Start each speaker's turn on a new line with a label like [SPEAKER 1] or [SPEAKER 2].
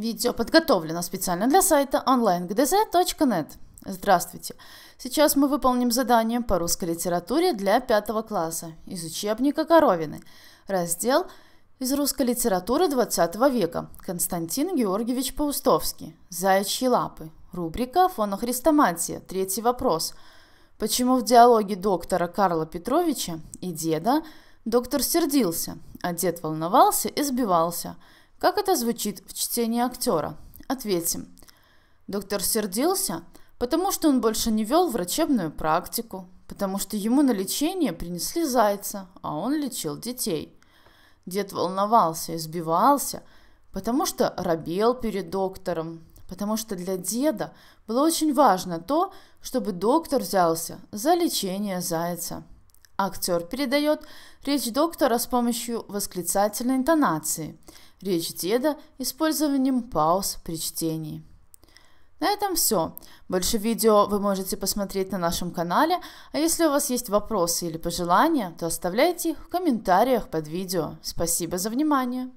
[SPEAKER 1] Видео подготовлено специально для сайта onlinegdz.net. Здравствуйте! Сейчас мы выполним задание по русской литературе для пятого класса из учебника Коровины. Раздел из русской литературы 20 века. Константин Георгиевич Паустовский. «Заячьи лапы». Рубрика «Фонохрестоматия». Третий вопрос. Почему в диалоге доктора Карла Петровича и деда доктор сердился, а дед волновался и сбивался – как это звучит в чтении актера? Ответим. Доктор сердился, потому что он больше не вел врачебную практику, потому что ему на лечение принесли зайца, а он лечил детей. Дед волновался, избивался, потому что робел перед доктором, потому что для деда было очень важно то, чтобы доктор взялся за лечение зайца. Актер передает речь доктора с помощью восклицательной интонации – речь деда использованием пауз при чтении. На этом все. Больше видео вы можете посмотреть на нашем канале, а если у вас есть вопросы или пожелания, то оставляйте их в комментариях под видео. Спасибо за внимание!